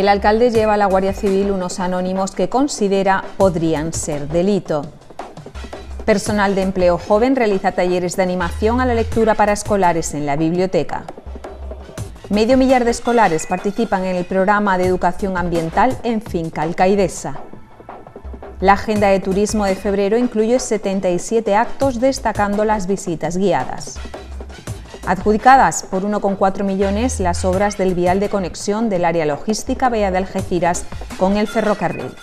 El alcalde lleva a la Guardia Civil unos anónimos que considera podrían ser delito. Personal de empleo joven realiza talleres de animación a la lectura para escolares en la biblioteca. Medio millar de escolares participan en el programa de educación ambiental en Finca Alcaidesa. La agenda de turismo de febrero incluye 77 actos destacando las visitas guiadas. Adjudicadas por 1,4 millones las obras del vial de conexión del área logística Vía de Algeciras con el ferrocarril.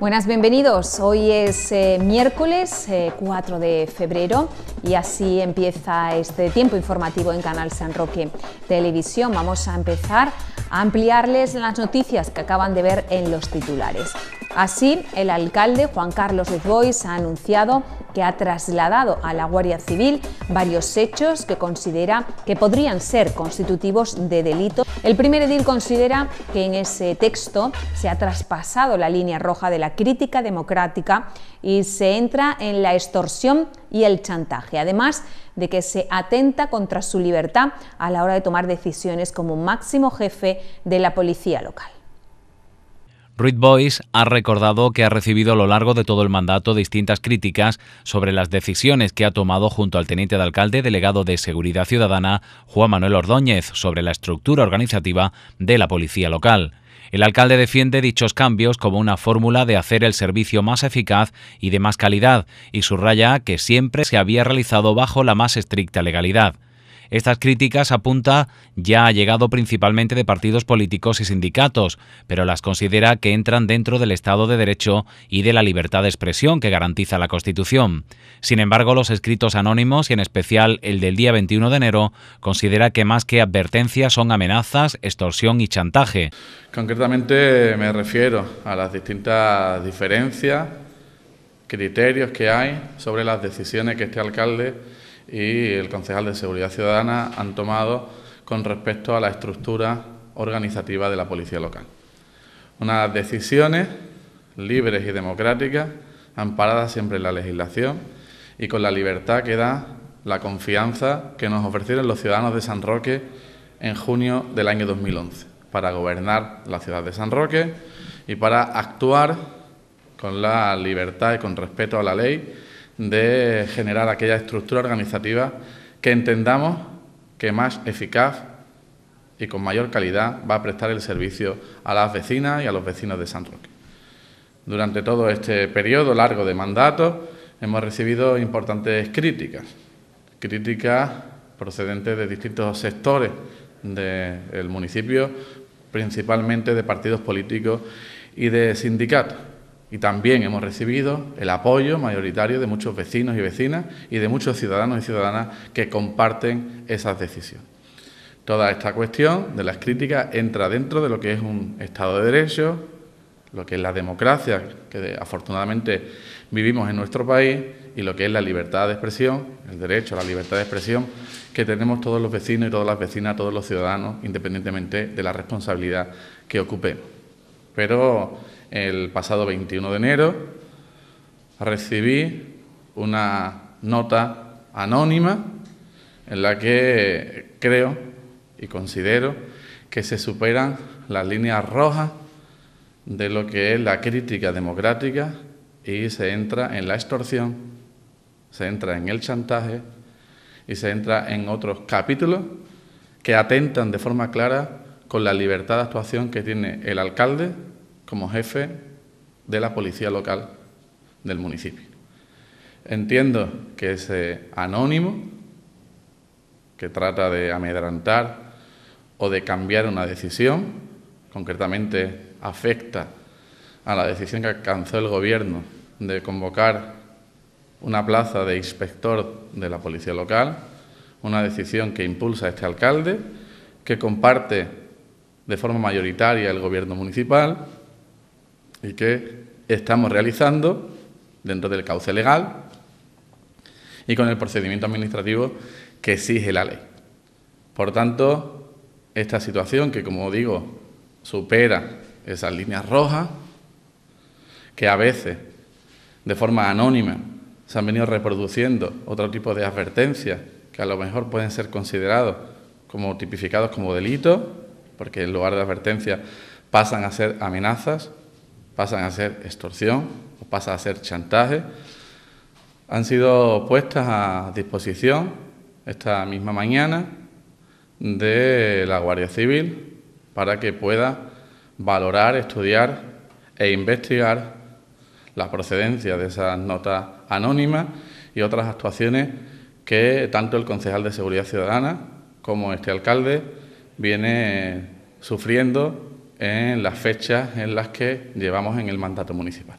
Buenas, bienvenidos. Hoy es eh, miércoles 4 eh, de febrero y así empieza este tiempo informativo en Canal San Roque Televisión. Vamos a empezar a ampliarles las noticias que acaban de ver en los titulares. Así, el alcalde Juan Carlos bois ha anunciado que ha trasladado a la Guardia Civil varios hechos que considera que podrían ser constitutivos de delito. El primer edil considera que en ese texto se ha traspasado la línea roja de la crítica democrática y se entra en la extorsión y el chantaje, además de que se atenta contra su libertad a la hora de tomar decisiones como máximo jefe de la policía local. Ruiz Boyce ha recordado que ha recibido a lo largo de todo el mandato distintas críticas sobre las decisiones que ha tomado junto al teniente de alcalde delegado de Seguridad Ciudadana, Juan Manuel Ordóñez, sobre la estructura organizativa de la policía local. El alcalde defiende dichos cambios como una fórmula de hacer el servicio más eficaz y de más calidad, y subraya que siempre se había realizado bajo la más estricta legalidad. Estas críticas, apunta, ya ha llegado principalmente de partidos políticos y sindicatos, pero las considera que entran dentro del Estado de Derecho y de la libertad de expresión que garantiza la Constitución. Sin embargo, los escritos anónimos y en especial el del día 21 de enero considera que más que advertencias son amenazas, extorsión y chantaje. Concretamente me refiero a las distintas diferencias, criterios que hay sobre las decisiones que este alcalde y el concejal de Seguridad Ciudadana han tomado con respecto a la estructura organizativa de la policía local. Unas decisiones libres y democráticas, amparadas siempre en la legislación y con la libertad que da la confianza que nos ofrecieron los ciudadanos de San Roque en junio del año 2011 para gobernar la ciudad de San Roque y para actuar con la libertad y con respeto a la ley de generar aquella estructura organizativa que entendamos que más eficaz y con mayor calidad va a prestar el servicio a las vecinas y a los vecinos de San Roque. Durante todo este periodo largo de mandato hemos recibido importantes críticas, críticas procedentes de distintos sectores del municipio, principalmente de partidos políticos y de sindicatos. Y también hemos recibido el apoyo mayoritario de muchos vecinos y vecinas y de muchos ciudadanos y ciudadanas que comparten esas decisiones. Toda esta cuestión de las críticas entra dentro de lo que es un Estado de Derecho, lo que es la democracia, que afortunadamente vivimos en nuestro país, y lo que es la libertad de expresión, el derecho a la libertad de expresión que tenemos todos los vecinos y todas las vecinas, todos los ciudadanos, independientemente de la responsabilidad que ocupemos. Pero el pasado 21 de enero, recibí una nota anónima en la que creo y considero que se superan las líneas rojas de lo que es la crítica democrática y se entra en la extorsión, se entra en el chantaje y se entra en otros capítulos que atentan de forma clara con la libertad de actuación que tiene el alcalde como jefe de la policía local del municipio. Entiendo que ese anónimo que trata de amedrantar o de cambiar una decisión, concretamente afecta a la decisión que alcanzó el gobierno de convocar una plaza de inspector de la policía local, una decisión que impulsa este alcalde, que comparte de forma mayoritaria el gobierno municipal y que estamos realizando dentro del cauce legal y con el procedimiento administrativo que exige la ley. Por tanto, esta situación que, como digo, supera esas líneas rojas, que a veces, de forma anónima, se han venido reproduciendo otro tipo de advertencias que a lo mejor pueden ser considerados como tipificados como delitos, porque en lugar de advertencias pasan a ser amenazas, pasan a ser extorsión o pasan a ser chantaje, han sido puestas a disposición esta misma mañana de la Guardia Civil para que pueda valorar, estudiar e investigar la procedencia de esas notas anónimas y otras actuaciones que tanto el concejal de Seguridad Ciudadana como este alcalde viene sufriendo en las fechas en las que llevamos en el mandato municipal.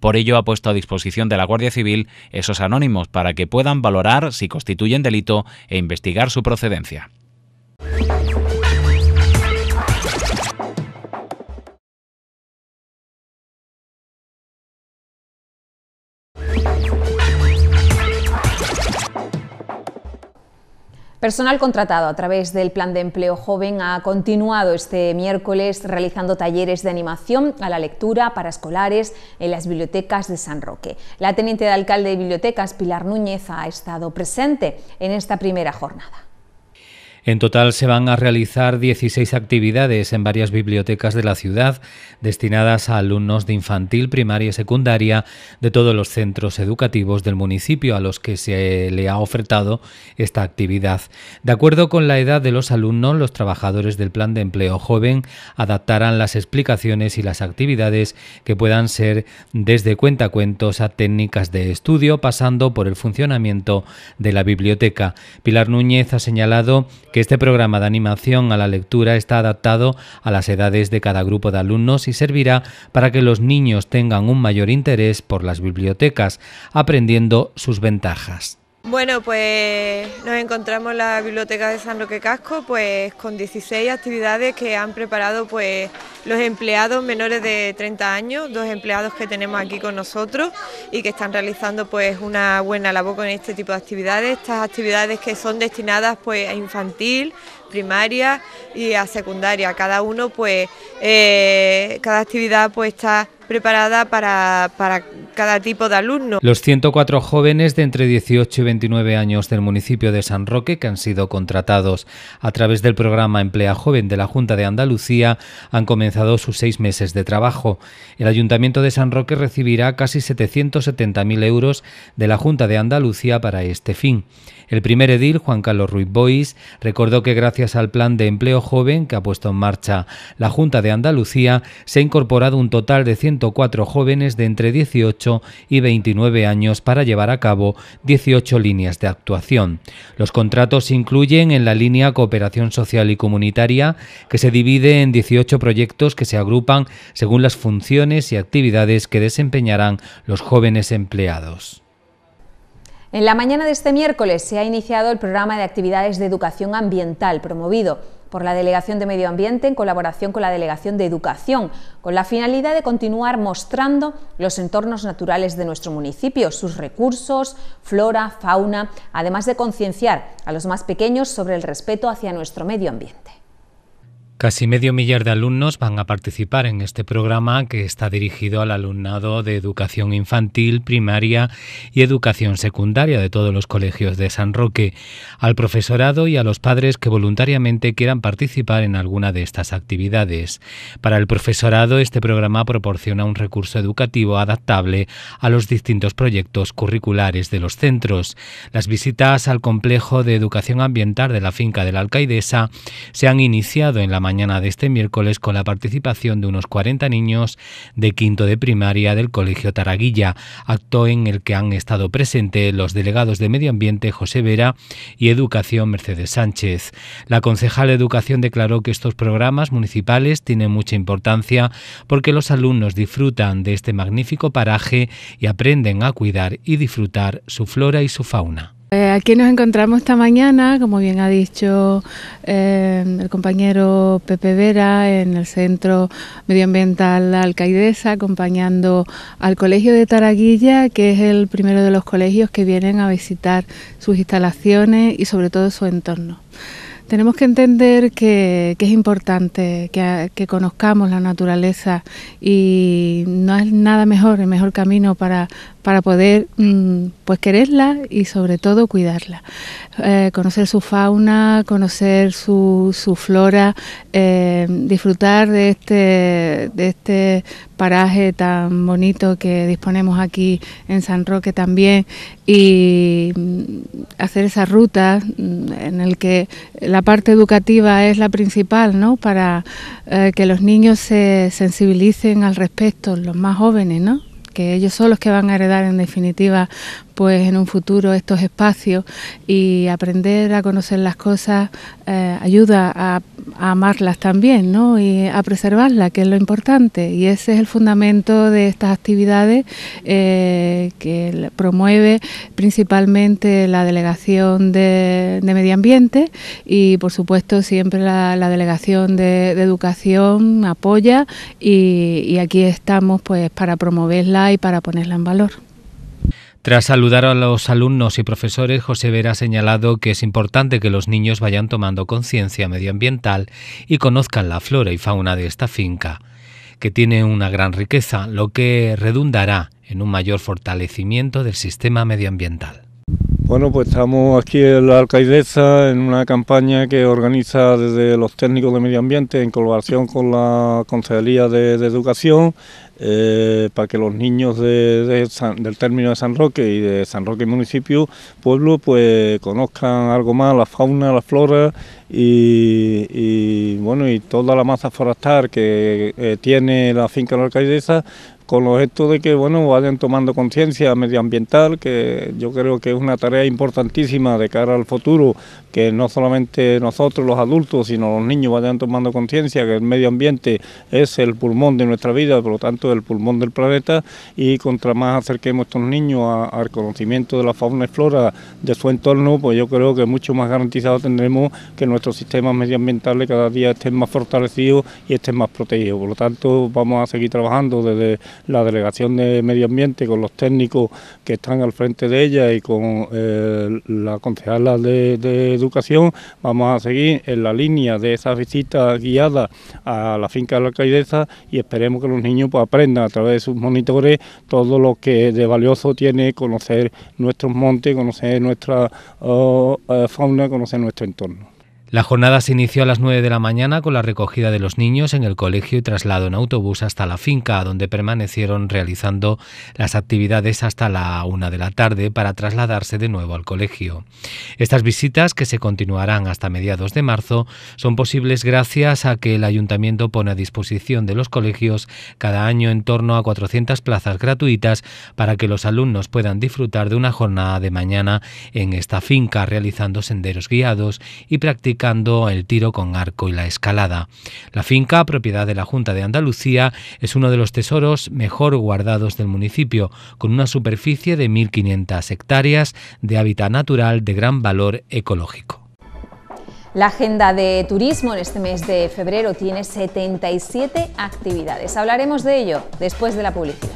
Por ello ha puesto a disposición de la Guardia Civil esos anónimos para que puedan valorar si constituyen delito e investigar su procedencia. Personal contratado a través del Plan de Empleo Joven ha continuado este miércoles realizando talleres de animación a la lectura para escolares en las bibliotecas de San Roque. La teniente de alcalde de bibliotecas, Pilar Núñez, ha estado presente en esta primera jornada. En total se van a realizar 16 actividades en varias bibliotecas de la ciudad destinadas a alumnos de infantil, primaria y secundaria de todos los centros educativos del municipio a los que se le ha ofertado esta actividad. De acuerdo con la edad de los alumnos, los trabajadores del plan de empleo joven adaptarán las explicaciones y las actividades que puedan ser desde cuentacuentos a técnicas de estudio pasando por el funcionamiento de la biblioteca. Pilar Núñez ha señalado que este programa de animación a la lectura está adaptado a las edades de cada grupo de alumnos y servirá para que los niños tengan un mayor interés por las bibliotecas, aprendiendo sus ventajas. Bueno, pues nos encontramos en la Biblioteca de San Roque Casco pues, con 16 actividades que han preparado pues, los empleados menores de 30 años, dos empleados que tenemos aquí con nosotros y que están realizando pues, una buena labor con este tipo de actividades. Estas actividades que son destinadas pues, a infantil, primaria y a secundaria. Cada uno, pues, eh, cada actividad pues está preparada para, cada tipo de alumno. Los 104 jóvenes de entre 18 y 29 años del municipio de San Roque que han sido contratados a través del programa Emplea Joven de la Junta de Andalucía han comenzado sus seis meses de trabajo. El Ayuntamiento de San Roque recibirá casi 770.000 euros de la Junta de Andalucía para este fin. El primer edil, Juan Carlos Ruiz Bois, recordó que gracias al plan de empleo joven que ha puesto en marcha la Junta de Andalucía, se ha incorporado un total de 104 jóvenes de entre 18 y 29 años para llevar a cabo 18 líneas de actuación. Los contratos incluyen en la línea Cooperación Social y Comunitaria, que se divide en 18 proyectos que se agrupan según las funciones y actividades que desempeñarán los jóvenes empleados. En la mañana de este miércoles se ha iniciado el programa de actividades de educación ambiental promovido por la Delegación de Medio Ambiente en colaboración con la Delegación de Educación, con la finalidad de continuar mostrando los entornos naturales de nuestro municipio, sus recursos, flora, fauna, además de concienciar a los más pequeños sobre el respeto hacia nuestro medio ambiente. Casi medio millar de alumnos van a participar en este programa que está dirigido al alumnado de educación infantil, primaria y educación secundaria de todos los colegios de San Roque, al profesorado y a los padres que voluntariamente quieran participar en alguna de estas actividades. Para el profesorado, este programa proporciona un recurso educativo adaptable a los distintos proyectos curriculares de los centros. Las visitas al complejo de educación ambiental de la finca de la alcaidesa se han iniciado en la mañana mañana de este miércoles con la participación de unos 40 niños de quinto de primaria del Colegio Taraguilla, acto en el que han estado presentes los delegados de Medio Ambiente José Vera y Educación Mercedes Sánchez. La concejal de Educación declaró que estos programas municipales tienen mucha importancia porque los alumnos disfrutan de este magnífico paraje y aprenden a cuidar y disfrutar su flora y su fauna. Eh, aquí nos encontramos esta mañana, como bien ha dicho eh, el compañero Pepe Vera, en el Centro Medioambiental Alcaidesa, acompañando al Colegio de Taraguilla, que es el primero de los colegios que vienen a visitar sus instalaciones y sobre todo su entorno. Tenemos que entender que, es importante que, conozcamos la naturaleza y no es nada mejor, el mejor camino para, para poder mm, pues quererla y sobre todo cuidarla. Eh, conocer su fauna, conocer su, flora, eh, disfrutar de este, de este paraje tan bonito que disponemos aquí en San Roque también y mm, hacer esa ruta mm, en el que la parte educativa es la principal, ¿no? Para eh, que los niños se sensibilicen al respecto, los más jóvenes, ¿no? que ellos son los que van a heredar en definitiva pues en un futuro estos espacios y aprender a conocer las cosas eh, ayuda a, amarlas también ¿no? y a preservarlas, que es lo importante. Y ese es el fundamento de estas actividades eh, que promueve principalmente la Delegación de, Medio Ambiente y por supuesto siempre la, Delegación de, Educación apoya y, y aquí estamos pues para promoverla y para ponerla en valor. Tras saludar a los alumnos y profesores, José Vera ha señalado que es importante que los niños vayan tomando conciencia medioambiental y conozcan la flora y fauna de esta finca, que tiene una gran riqueza, lo que redundará en un mayor fortalecimiento del sistema medioambiental. Bueno, pues estamos aquí en la alcaldesa en una campaña que organiza desde los técnicos de medio ambiente en colaboración con la Consejería de, Educación eh, para que los niños del término de San Roque y de San Roque municipio, pueblo, pues conozcan algo más la fauna, la flora y, bueno y toda la masa forestal que eh, tiene la finca de la alcaidesa, con los esto de que bueno vayan tomando conciencia medioambiental, que yo creo que es una tarea importantísima de cara al futuro, que no solamente nosotros los adultos, sino los niños vayan tomando conciencia que el medio ambiente es el pulmón de nuestra vida, por lo tanto el pulmón del planeta, y contra más acerquemos a estos niños al conocimiento de la fauna y flora de su entorno, pues yo creo que mucho más garantizado tendremos que nuestros sistemas medioambientales cada día estén más fortalecidos y estén más protegidos. Por lo tanto, vamos a seguir trabajando desde la Delegación de Medio Ambiente con los técnicos que están al frente de ella y con eh, la concejala de, Educación. Vamos a seguir en la línea de esa visita guiada a la finca de la Caideza y esperemos que los niños pues, aprendan a través de sus monitores todo lo que de valioso tiene conocer nuestros montes, conocer nuestra oh, eh, fauna, conocer nuestro entorno. La jornada se inició a las 9 de la mañana con la recogida de los niños en el colegio y traslado en autobús hasta la finca, donde permanecieron realizando las actividades hasta la 1 de la tarde para trasladarse de nuevo al colegio. Estas visitas, que se continuarán hasta mediados de marzo, son posibles gracias a que el ayuntamiento pone a disposición de los colegios cada año en torno a 400 plazas gratuitas para que los alumnos puedan disfrutar de una jornada de mañana en esta finca, realizando senderos guiados y practicando el tiro con arco y la escalada. La finca, propiedad de la Junta de Andalucía, es uno de los tesoros mejor guardados del municipio, con una superficie de 1.500 hectáreas de hábitat natural de gran valor ecológico. La agenda de turismo en este mes de febrero tiene 77 actividades. Hablaremos de ello después de la publicidad.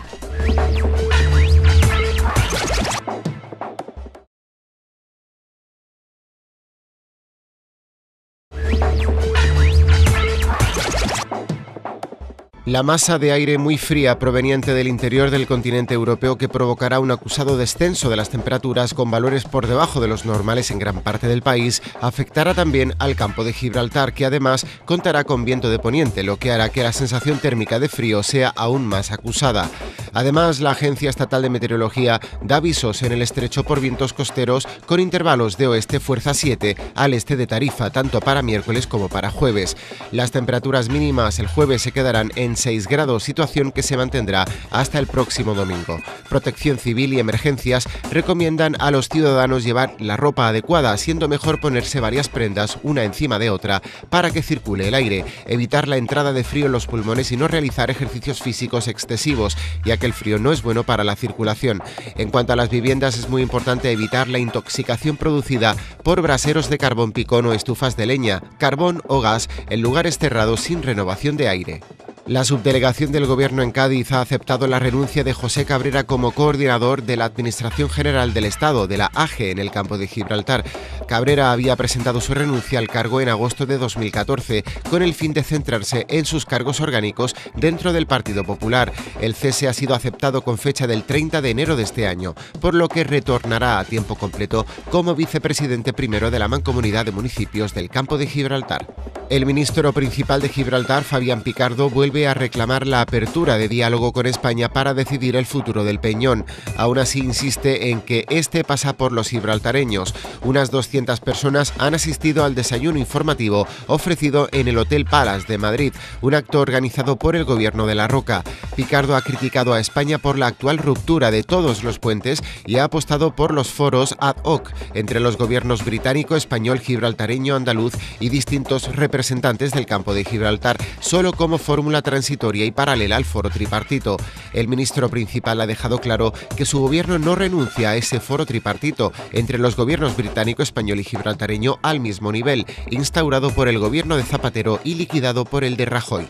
la masa de aire muy fría proveniente del interior del continente europeo que provocará un acusado descenso de las temperaturas con valores por debajo de los normales en gran parte del país afectará también al campo de Gibraltar que además contará con viento de poniente lo que hará que la sensación térmica de frío sea aún más acusada. Además, la Agencia Estatal de Meteorología da avisos en el estrecho por vientos costeros con intervalos de oeste fuerza 7 al este de Tarifa tanto para miércoles como para jueves. Las temperaturas mínimas el jueves se quedarán en 6 grados, situación que se mantendrá hasta el próximo domingo. Protección Civil y Emergencias recomiendan a los ciudadanos llevar la ropa adecuada, siendo mejor ponerse varias prendas una encima de otra para que circule el aire, evitar la entrada de frío en los pulmones y no realizar ejercicios físicos excesivos, ya que el frío no es bueno para la circulación. En cuanto a las viviendas, es muy importante evitar la intoxicación producida por braseros de carbón picón o estufas de leña, carbón o gas en lugares cerrados sin renovación de aire. La subdelegación del Gobierno en Cádiz ha aceptado la renuncia de José Cabrera como coordinador de la Administración General del Estado, de la AGE, en el campo de Gibraltar. Cabrera había presentado su renuncia al cargo en agosto de 2014, con el fin de centrarse en sus cargos orgánicos dentro del Partido Popular. El cese ha sido aceptado con fecha del 30 de enero de este año, por lo que retornará a tiempo completo como vicepresidente primero de la Mancomunidad de Municipios del campo de Gibraltar. El ministro principal de Gibraltar, Fabián Picardo, vuelve a reclamar la apertura de diálogo con España para decidir el futuro del Peñón. Aún así insiste en que este pasa por los gibraltareños. Unas 200 personas han asistido al desayuno informativo ofrecido en el Hotel Palas de Madrid, un acto organizado por el gobierno de La Roca. Picardo ha criticado a España por la actual ruptura de todos los puentes y ha apostado por los foros ad hoc entre los gobiernos británico, español, gibraltareño, andaluz y distintos representantes representantes del campo de Gibraltar, solo como fórmula transitoria y paralela al foro tripartito. El ministro principal ha dejado claro que su gobierno no renuncia a ese foro tripartito entre los gobiernos británico, español y gibraltareño al mismo nivel, instaurado por el gobierno de Zapatero y liquidado por el de Rajoy.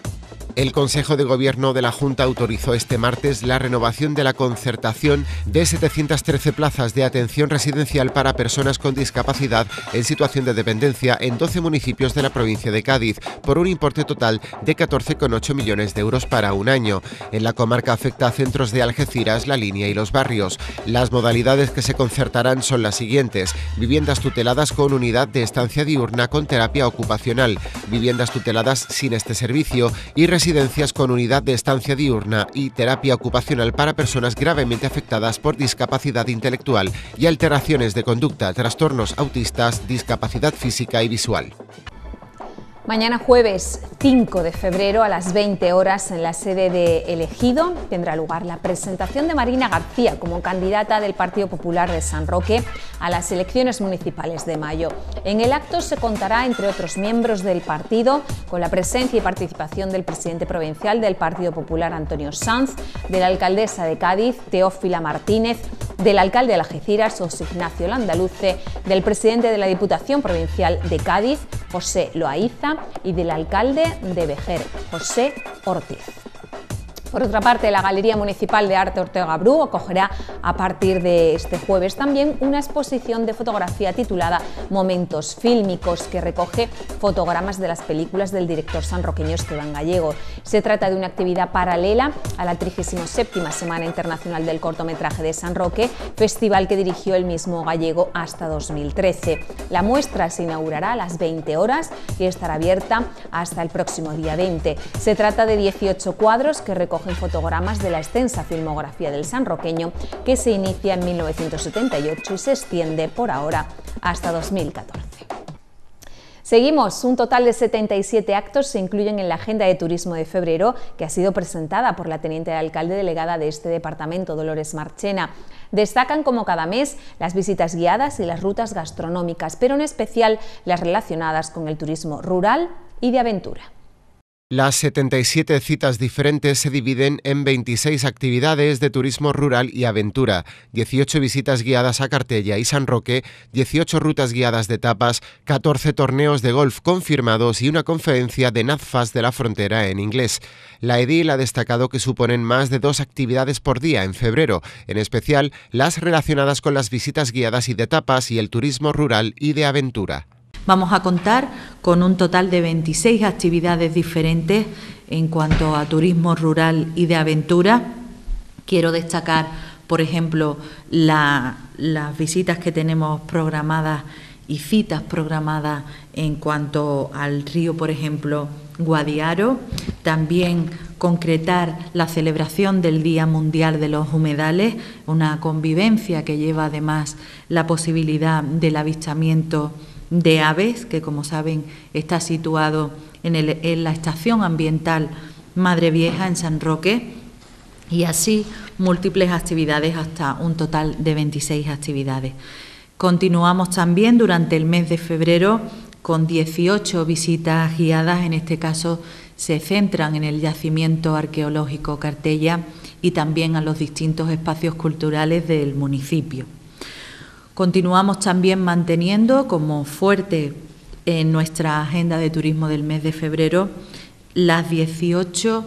El Consejo de Gobierno de la Junta autorizó este martes la renovación de la concertación de 713 plazas de atención residencial para personas con discapacidad en situación de dependencia en 12 municipios de la provincia de Cádiz, por un importe total de 14,8 millones de euros para un año. En la comarca afecta a centros de Algeciras, La Línea y los barrios. Las modalidades que se concertarán son las siguientes. Viviendas tuteladas con unidad de estancia diurna con terapia ocupacional, viviendas tuteladas sin este servicio y residencias con unidad de estancia diurna y terapia ocupacional para personas gravemente afectadas por discapacidad intelectual y alteraciones de conducta, trastornos autistas, discapacidad física y visual. Mañana jueves 5 de febrero a las 20 horas en la sede de Elegido tendrá lugar la presentación de Marina García como candidata del Partido Popular de San Roque a las elecciones municipales de mayo. En el acto se contará, entre otros miembros del partido, con la presencia y participación del presidente provincial del Partido Popular, Antonio Sanz, de la alcaldesa de Cádiz, Teófila Martínez, del alcalde de Algeciras, José Ignacio Landaluce, del presidente de la Diputación Provincial de Cádiz, José Loaiza, y del alcalde de Vejer, José Ortiz. Por otra parte, la Galería Municipal de Arte Ortega Bru acogerá a partir de este jueves también una exposición de fotografía titulada Momentos fílmicos que recoge fotogramas de las películas del director sanroqueño Esteban Gallego. Se trata de una actividad paralela a la 37 Semana Internacional del Cortometraje de San Roque, festival que dirigió el mismo Gallego hasta 2013. La muestra se inaugurará a las 20 horas y estará abierta hasta el próximo día 20. Se trata de 18 cuadros que recogen en fotogramas de la extensa filmografía del sanroqueño que se inicia en 1978 y se extiende por ahora hasta 2014. Seguimos, un total de 77 actos se incluyen en la Agenda de Turismo de febrero que ha sido presentada por la Teniente de Alcalde Delegada de este departamento, Dolores Marchena. Destacan como cada mes las visitas guiadas y las rutas gastronómicas, pero en especial las relacionadas con el turismo rural y de aventura. Las 77 citas diferentes se dividen en 26 actividades de turismo rural y aventura, 18 visitas guiadas a Cartella y San Roque, 18 rutas guiadas de tapas, 14 torneos de golf confirmados y una conferencia de Nazfas de la frontera en inglés. La edil ha destacado que suponen más de dos actividades por día en febrero, en especial las relacionadas con las visitas guiadas y de tapas y el turismo rural y de aventura. Vamos a contar con un total de 26 actividades diferentes en cuanto a turismo rural y de aventura. Quiero destacar, por ejemplo, las visitas que tenemos programadas y citas programadas en cuanto al río, por ejemplo, Guadiaro, también concretar la celebración del Día Mundial de los Humedales, una convivencia que lleva además la posibilidad del avistamiento de Aves, que como saben está situado en, en la estación ambiental Madre Vieja, en San Roque, y así múltiples actividades hasta un total de 26 actividades. Continuamos también durante el mes de febrero con 18 visitas guiadas, en este caso se centran en el yacimiento arqueológico Cartella y también a los distintos espacios culturales del municipio. Continuamos también manteniendo como fuerte en nuestra agenda de turismo del mes de febrero las 18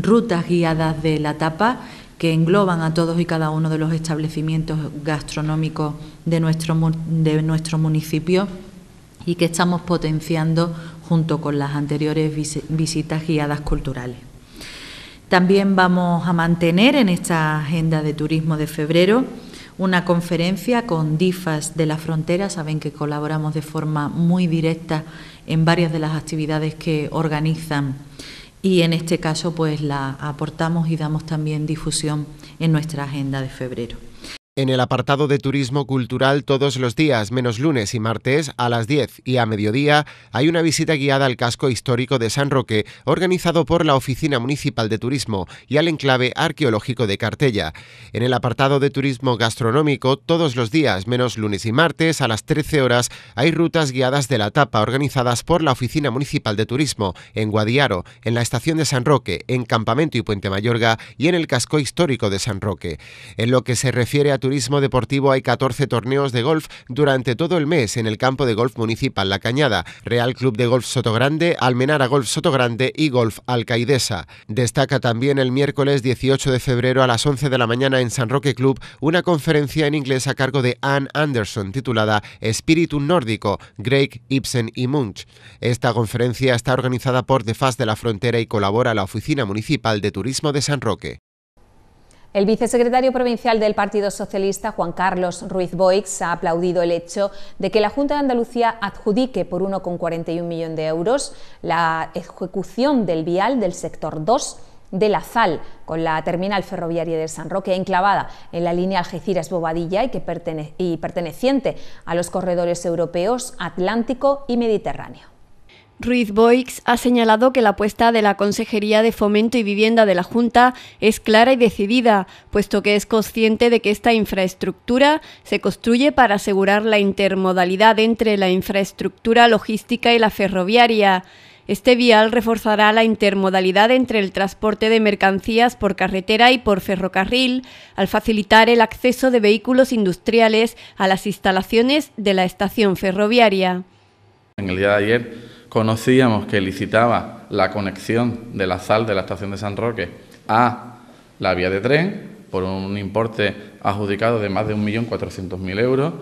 rutas guiadas de la tapa que engloban a todos y cada uno de los establecimientos gastronómicos de nuestro, de municipio y que estamos potenciando junto con las anteriores visitas guiadas culturales. También vamos a mantener en esta agenda de turismo de febrero una conferencia con DIFAS de la frontera. Saben que colaboramos de forma muy directa en varias de las actividades que organizan y en este caso pues la aportamos y damos también difusión en nuestra agenda de febrero en el apartado de turismo cultural todos los días, menos lunes y martes, a las 10 y a mediodía, hay una visita guiada al casco histórico de San Roque, organizado por la Oficina Municipal de Turismo y al enclave arqueológico de Cartella. En el apartado de turismo gastronómico, todos los días, menos lunes y martes, a las 13 horas, hay rutas guiadas de la tapa organizadas por la Oficina Municipal de Turismo en Guadiaro, en la estación de San Roque, en Campamento y Puente Mayorga y en el casco histórico de San Roque. En lo que se refiere a turismo deportivo hay 14 torneos de golf durante todo el mes en el campo de golf municipal La Cañada, Real Club de Golf Sotogrande, Almenara Golf Sotogrande y Golf Alcaidesa. Destaca también el miércoles 18 de febrero a las 11 de la mañana en San Roque Club una conferencia en inglés a cargo de Anne Anderson titulada Espíritu Nórdico, Greg, Ibsen y Munch. Esta conferencia está organizada por The de la Frontera y colabora la Oficina Municipal de Turismo de San Roque. El vicesecretario provincial del Partido Socialista, Juan Carlos Ruiz Boix, ha aplaudido el hecho de que la Junta de Andalucía adjudique por 1,41 millones de euros la ejecución del vial del sector 2 de la ZAL, con la terminal ferroviaria de San Roque, enclavada en la línea Algeciras-Bobadilla y, y perteneciente a los corredores europeos Atlántico y Mediterráneo. Ruiz Boix ha señalado que la apuesta de la Consejería de Fomento y Vivienda de la Junta es clara y decidida, puesto que es consciente de que esta infraestructura se construye para asegurar la intermodalidad entre la infraestructura logística y la ferroviaria. Este vial reforzará la intermodalidad entre el transporte de mercancías por carretera y por ferrocarril, al facilitar el acceso de vehículos industriales a las instalaciones de la estación ferroviaria conocíamos que licitaba la conexión de la sal de la estación de San Roque a la vía de tren por un importe adjudicado de más de 1.400.000 euros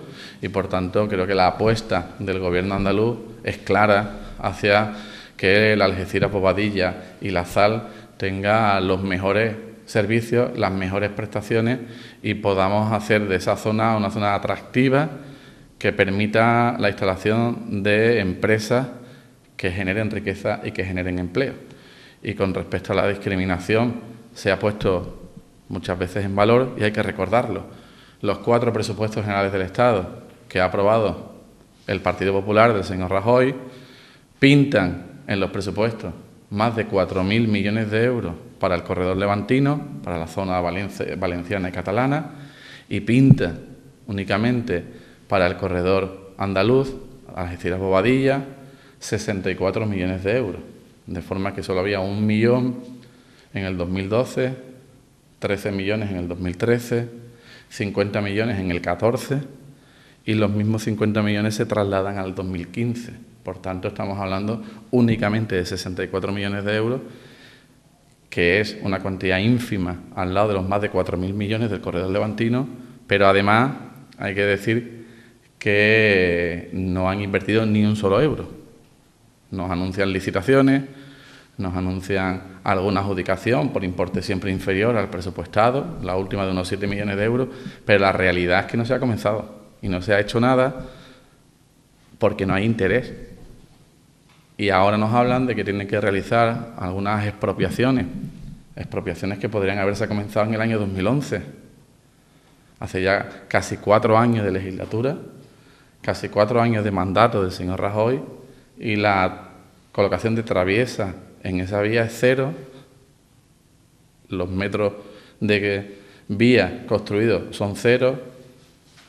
y por tanto creo que la apuesta del gobierno andaluz es clara hacia que la Algeciras Bobadilla y la sal tenga los mejores servicios, las mejores prestaciones y podamos hacer de esa zona una zona atractiva que permita la instalación de empresas que generen riqueza y que generen empleo. Y con respecto a la discriminación, se ha puesto muchas veces en valor y hay que recordarlo. Los cuatro presupuestos generales del Estado que ha aprobado el Partido Popular del señor Rajoy pintan en los presupuestos más de 4.000 millones de euros para el corredor levantino, para la zona valenciana y catalana, y pintan únicamente para el corredor andaluz, Algeciras-Bobadilla, 64 millones de euros, de forma que solo había un millón en el 2012, 13 millones en el 2013, 50 millones en el 14 y los mismos 50 millones se trasladan al 2015. Por tanto, estamos hablando únicamente de 64 millones de euros, que es una cantidad ínfima al lado de los más de 4.000 millones del corredor levantino, pero además hay que decir que no han invertido ni un solo euro. Nos anuncian licitaciones, nos anuncian alguna adjudicación por importe siempre inferior al presupuestado, la última de unos 7 millones de euros, pero la realidad es que no se ha comenzado y no se ha hecho nada porque no hay interés. Y ahora nos hablan de que tienen que realizar algunas expropiaciones, expropiaciones que podrían haberse comenzado en el año 2011, hace ya casi cuatro años de legislatura, casi cuatro años de mandato del señor Rajoy, y la colocación de traviesa en esa vía es cero, los metros de vía construidos son cero,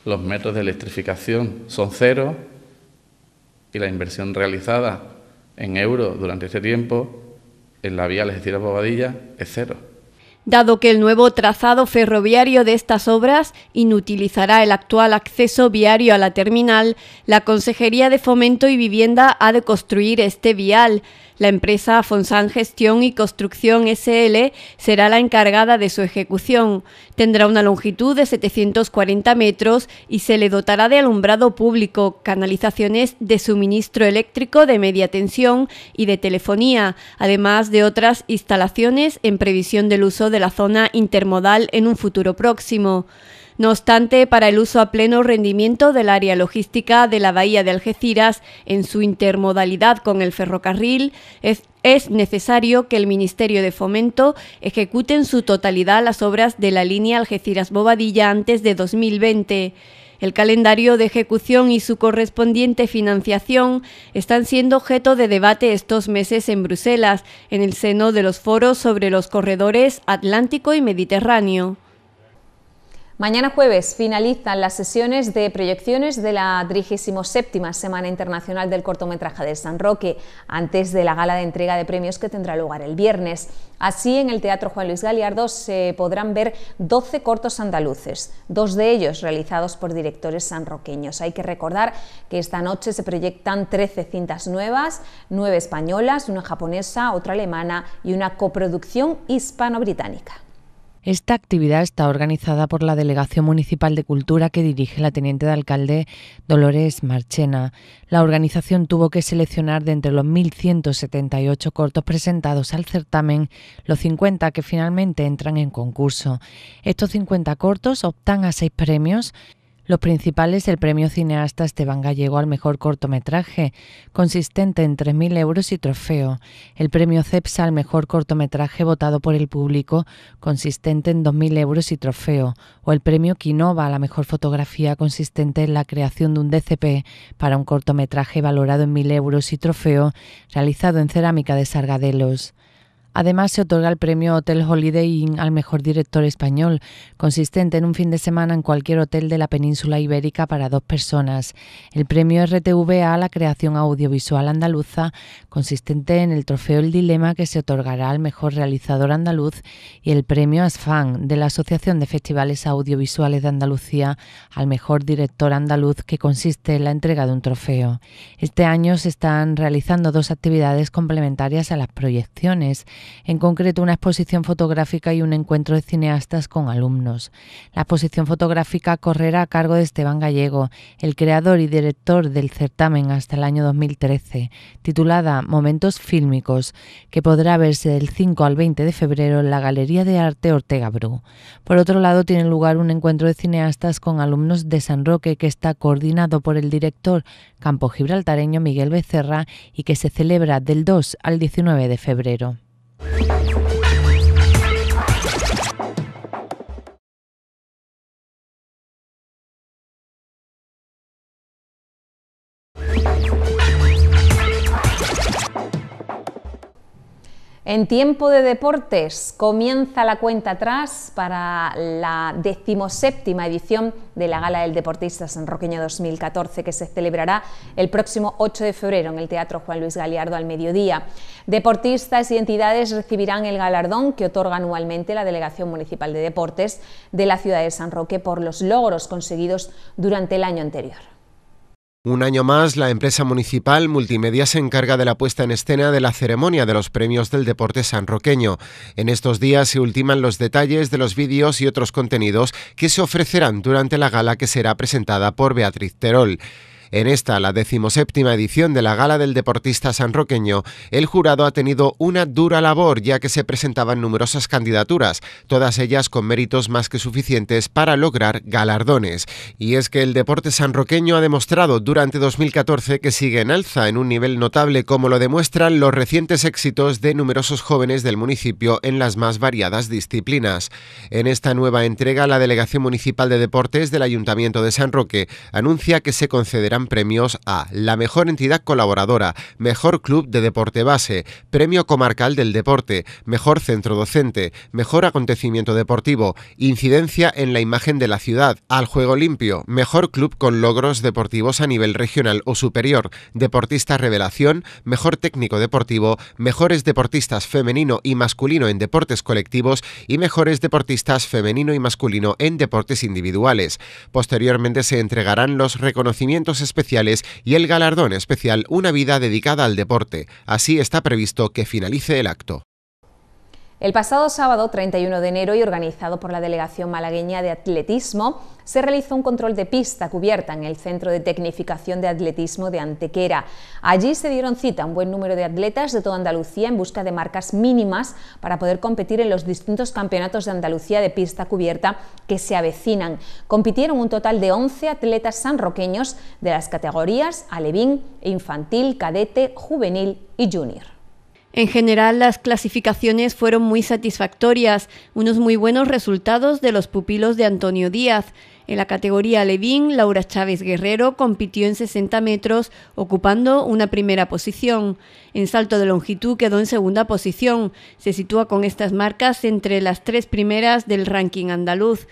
los metros de electrificación son cero y la inversión realizada en euros durante este tiempo en la vía Algeciras-Bobadilla es cero dado que el nuevo trazado ferroviario de estas obras inutilizará el actual acceso viario a la terminal, la Consejería de Fomento y Vivienda ha de construir este vial. La empresa Fonsan Gestión y Construcción SL será la encargada de su ejecución. Tendrá una longitud de 740 metros y se le dotará de alumbrado público, canalizaciones de suministro eléctrico de media tensión y de telefonía, además de otras instalaciones en previsión del uso de la zona intermodal en un futuro próximo. No obstante, para el uso a pleno rendimiento del área logística de la Bahía de Algeciras en su intermodalidad con el ferrocarril, es, necesario que el Ministerio de Fomento ejecute en su totalidad las obras de la línea Algeciras-Bobadilla antes de 2020. El calendario de ejecución y su correspondiente financiación están siendo objeto de debate estos meses en Bruselas, en el seno de los foros sobre los corredores Atlántico y Mediterráneo. Mañana jueves finalizan las sesiones de proyecciones de la 37 Semana Internacional del Cortometraje de San Roque, antes de la gala de entrega de premios que tendrá lugar el viernes. Así, en el Teatro Juan Luis Galiardo se podrán ver 12 cortos andaluces, dos de ellos realizados por directores sanroqueños. Hay que recordar que esta noche se proyectan 13 cintas nuevas, nueve españolas, una japonesa, otra alemana y una coproducción hispano-británica. Esta actividad está organizada por la Delegación Municipal de Cultura que dirige la teniente de alcalde Dolores Marchena. La organización tuvo que seleccionar de entre los 1.178 cortos presentados al certamen los 50 que finalmente entran en concurso. Estos 50 cortos optan a seis premios los principales, el premio cineasta Esteban Gallego al mejor cortometraje, consistente en 3.000 euros y trofeo. El premio CEPSA al mejor cortometraje votado por el público, consistente en 2.000 euros y trofeo. O el premio Quinova a la mejor fotografía, consistente en la creación de un DCP para un cortometraje valorado en 1.000 euros y trofeo, realizado en cerámica de Sargadelos. Además, se otorga el premio Hotel Holiday Inn al mejor director español, consistente en un fin de semana en cualquier hotel de la península ibérica para dos personas. El premio RTVA a la creación audiovisual andaluza, consistente en el trofeo El Dilema que se otorgará al mejor realizador andaluz y el premio ASFAN de la Asociación de Festivales Audiovisuales de Andalucía al mejor director andaluz que consiste en la entrega de un trofeo. Este año se están realizando dos actividades complementarias a las proyecciones en concreto una exposición fotográfica y un encuentro de cineastas con alumnos. La exposición fotográfica correrá a cargo de Esteban Gallego, el creador y director del certamen hasta el año 2013, titulada Momentos Fílmicos, que podrá verse del 5 al 20 de febrero en la Galería de Arte Ortega Bru. Por otro lado, tiene lugar un encuentro de cineastas con alumnos de San Roque que está coordinado por el director campo gibraltareño Miguel Becerra y que se celebra del 2 al 19 de febrero. Thank you. En tiempo de deportes comienza la cuenta atrás para la decimoséptima edición de la Gala del Deportista San Roqueño 2014 que se celebrará el próximo 8 de febrero en el Teatro Juan Luis Galiardo al mediodía. Deportistas y entidades recibirán el galardón que otorga anualmente la Delegación Municipal de Deportes de la ciudad de San Roque por los logros conseguidos durante el año anterior. Un año más, la empresa municipal Multimedia se encarga de la puesta en escena de la ceremonia de los premios del deporte sanroqueño. En estos días se ultiman los detalles de los vídeos y otros contenidos que se ofrecerán durante la gala que será presentada por Beatriz Terol. En esta, la decimoséptima edición de la Gala del Deportista Sanroqueño, el jurado ha tenido una dura labor ya que se presentaban numerosas candidaturas, todas ellas con méritos más que suficientes para lograr galardones. Y es que el deporte sanroqueño ha demostrado durante 2014 que sigue en alza en un nivel notable como lo demuestran los recientes éxitos de numerosos jóvenes del municipio en las más variadas disciplinas. En esta nueva entrega, la Delegación Municipal de Deportes del Ayuntamiento de San Roque anuncia que se concederán premios a la mejor entidad colaboradora, mejor club de deporte base, premio comarcal del deporte, mejor centro docente, mejor acontecimiento deportivo, incidencia en la imagen de la ciudad, al juego limpio, mejor club con logros deportivos a nivel regional o superior, deportista revelación, mejor técnico deportivo, mejores deportistas femenino y masculino en deportes colectivos y mejores deportistas femenino y masculino en deportes individuales. Posteriormente se entregarán los reconocimientos especiales y el galardón especial Una vida dedicada al deporte. Así está previsto que finalice el acto. El pasado sábado 31 de enero y organizado por la Delegación Malagueña de Atletismo, se realizó un control de pista cubierta en el Centro de Tecnificación de Atletismo de Antequera. Allí se dieron cita un buen número de atletas de toda Andalucía en busca de marcas mínimas para poder competir en los distintos campeonatos de Andalucía de pista cubierta que se avecinan. Compitieron un total de 11 atletas sanroqueños de las categorías alevín, infantil, cadete, juvenil y junior. En general, las clasificaciones fueron muy satisfactorias, unos muy buenos resultados de los pupilos de Antonio Díaz. En la categoría Levín, Laura Chávez Guerrero compitió en 60 metros, ocupando una primera posición. En salto de longitud quedó en segunda posición. Se sitúa con estas marcas entre las tres primeras del ranking andaluz.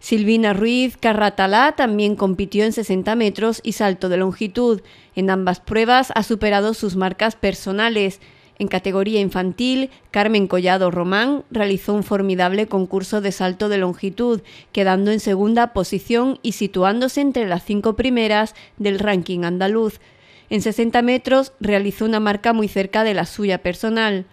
Silvina Ruiz Carratalá también compitió en 60 metros y salto de longitud. En ambas pruebas ha superado sus marcas personales. En categoría infantil, Carmen Collado Román realizó un formidable concurso de salto de longitud, quedando en segunda posición y situándose entre las cinco primeras del ranking andaluz. En 60 metros realizó una marca muy cerca de la suya personal.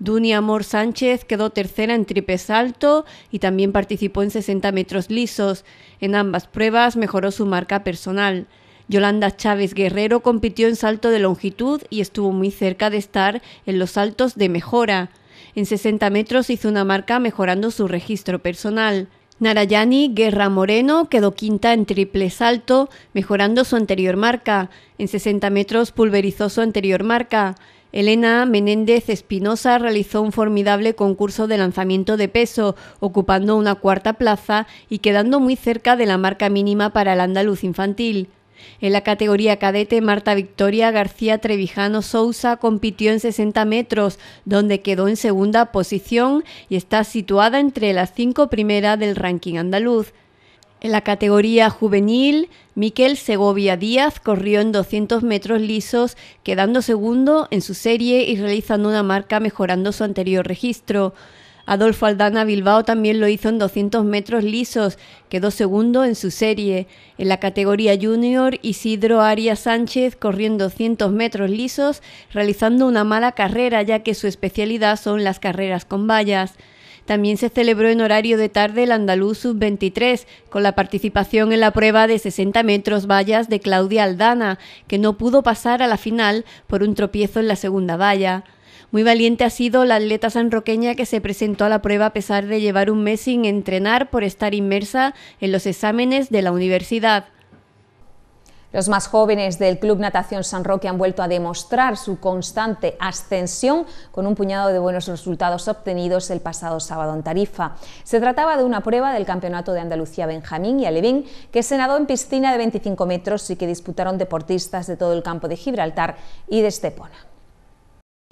Dunia Amor Sánchez quedó tercera en triple salto y también participó en 60 metros lisos. En ambas pruebas mejoró su marca personal. Yolanda Chávez Guerrero compitió en salto de longitud y estuvo muy cerca de estar en los saltos de mejora. En 60 metros hizo una marca mejorando su registro personal. Narayani Guerra Moreno quedó quinta en triple salto, mejorando su anterior marca. En 60 metros pulverizó su anterior marca. Elena Menéndez Espinosa realizó un formidable concurso de lanzamiento de peso, ocupando una cuarta plaza y quedando muy cerca de la marca mínima para el andaluz infantil. En la categoría cadete, Marta Victoria García Trevijano Sousa compitió en 60 metros, donde quedó en segunda posición y está situada entre las cinco primeras del ranking andaluz. En la categoría juvenil, Miquel Segovia Díaz corrió en 200 metros lisos, quedando segundo en su serie y realizando una marca mejorando su anterior registro. Adolfo Aldana Bilbao también lo hizo en 200 metros lisos, quedó segundo en su serie. En la categoría junior, Isidro Arias Sánchez corriendo 200 metros lisos, realizando una mala carrera ya que su especialidad son las carreras con vallas. También se celebró en horario de tarde el Andaluz Sub-23, con la participación en la prueba de 60 metros vallas de Claudia Aldana, que no pudo pasar a la final por un tropiezo en la segunda valla. Muy valiente ha sido la atleta sanroqueña que se presentó a la prueba a pesar de llevar un mes sin entrenar por estar inmersa en los exámenes de la universidad. Los más jóvenes del Club Natación San Roque han vuelto a demostrar su constante ascensión con un puñado de buenos resultados obtenidos el pasado sábado en Tarifa. Se trataba de una prueba del Campeonato de Andalucía Benjamín y Alevín, que se nadó en piscina de 25 metros y que disputaron deportistas de todo el campo de Gibraltar y de Estepona.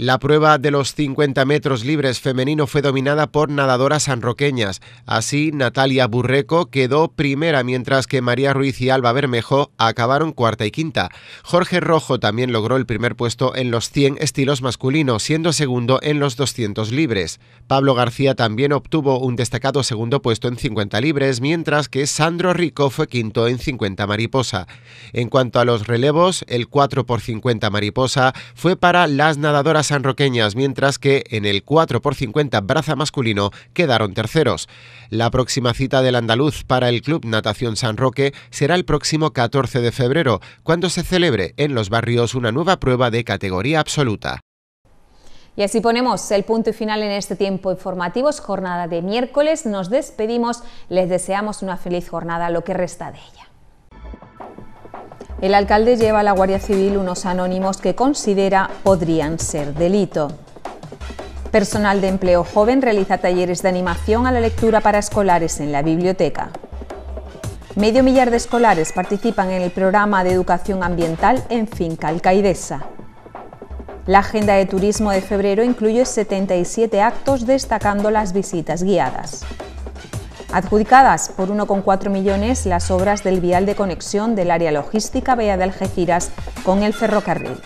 La prueba de los 50 metros libres femenino fue dominada por nadadoras sanroqueñas. Así, Natalia Burreco quedó primera, mientras que María Ruiz y Alba Bermejo acabaron cuarta y quinta. Jorge Rojo también logró el primer puesto en los 100 estilos masculinos, siendo segundo en los 200 libres. Pablo García también obtuvo un destacado segundo puesto en 50 libres, mientras que Sandro Rico fue quinto en 50 mariposa. En cuanto a los relevos, el 4 por 50 mariposa fue para las nadadoras sanroqueñas, mientras que en el 4x50 braza masculino quedaron terceros. La próxima cita del andaluz para el Club Natación San Roque será el próximo 14 de febrero, cuando se celebre en los barrios una nueva prueba de categoría absoluta. Y así ponemos el punto y final en este tiempo informativo, es jornada de miércoles, nos despedimos, les deseamos una feliz jornada, lo que resta de ella. El alcalde lleva a la Guardia Civil unos anónimos que considera podrían ser delito. Personal de empleo joven realiza talleres de animación a la lectura para escolares en la biblioteca. Medio millar de escolares participan en el programa de educación ambiental en Finca Alcaidesa. La agenda de turismo de febrero incluye 77 actos destacando las visitas guiadas. Adjudicadas por 1,4 millones las obras del vial de conexión del área logística Vía de Algeciras con el ferrocarril.